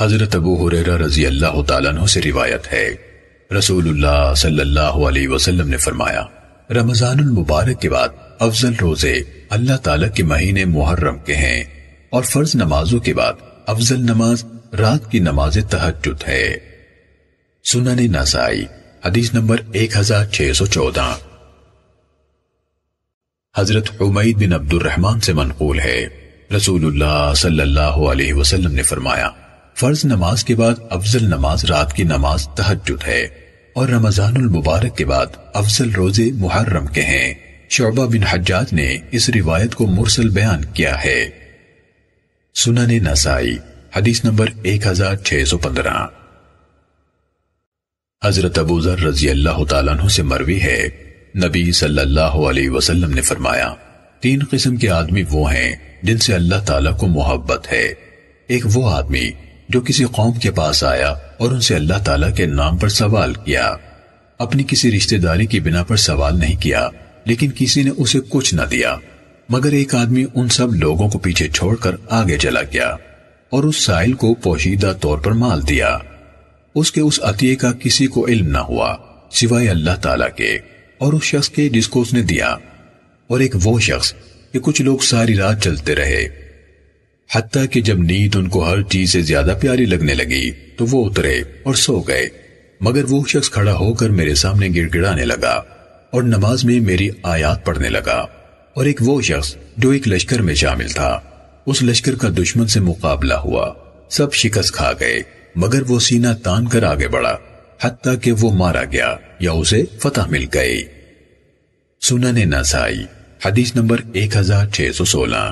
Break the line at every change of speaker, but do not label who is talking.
حضرت ابو حریرہ رضی اللہ تعالیٰ عنہ سے روایت ہے رسول اللہ صلی اللہ علیہ وسلم نے فرمایا رمضان المبارک کے بعد افضل روزے اللہ تعالیٰ کے مہینے محرم کے ہیں اور فرض نمازوں کے بعد افضل نماز رات کی نماز تحجد ہے سنن نسائی حدیث نمبر 1614 حضرت حمید بن عبد الرحمن سے منقول ہے رسول اللہ صلی اللہ علیہ وسلم نے فرمایا فرض نماز کے بعد افضل نماز رات کی نماز تحجد ہے اور رمضان المبارک کے بعد افضل محرم کے ہیں شعبہ بن نے اس روایت کو مرسل بیان کیا ہے سنن نسائی حدیث نمبر 1615 حضرت ابو ذر رضی اللہ تعالیٰ عنہ سے مروی ہے نبی صلی اللہ علیہ وسلم نے فرمایا تین قسم کے آدمی وہ ہیں جن سے اللہ تعالیٰ کو محبت ہے ایک وہ آدمی جو کسی قوم کے پاس آیا اور ان سے اللہ تعالیٰ کے نام پر سوال کیا اپنی کسی رشتہ داری کی بنا پر سوال نہیں کیا لیکن کسی نے اسے کچھ نہ دیا مگر ایک آدمی ان سب لوگوں کو پیچھے چھوڑ کر آگے چلا گیا اور اس سائل کو پوشیدہ طور پر مال دیا اس کے اس عطیے کا کسی کو علم نہ ہوا سوائے اللہ تعالیٰ کے اور اس شخص کے جس کو اس نے دیا اور ایک وہ شخص کہ کچھ لوگ ساری رات چلتے رہے حتیٰ کہ جب نیت ان کو ہر چیز سے زیادہ پیاری لگنے لگی تو وہ اترے اور سو گئے مگر وہ شخص کھڑا ہو کر میرے سامنے گڑانے لگا اور نماز میں میری آیات پڑھنے لگا اور ایک ایک وہ شخص جو لشکر میں شامل تھا اس لشکر کا دشمن سے مقابلہ ہوا سب شکست کھا گئے مگر وہ سینہ تان کر آگے بڑھا حتیٰ کہ وہ مارا گیا یا اسے فتح مل گئی سنن نسائی حدیث نمبر ایک ہزار چھ سو سولہ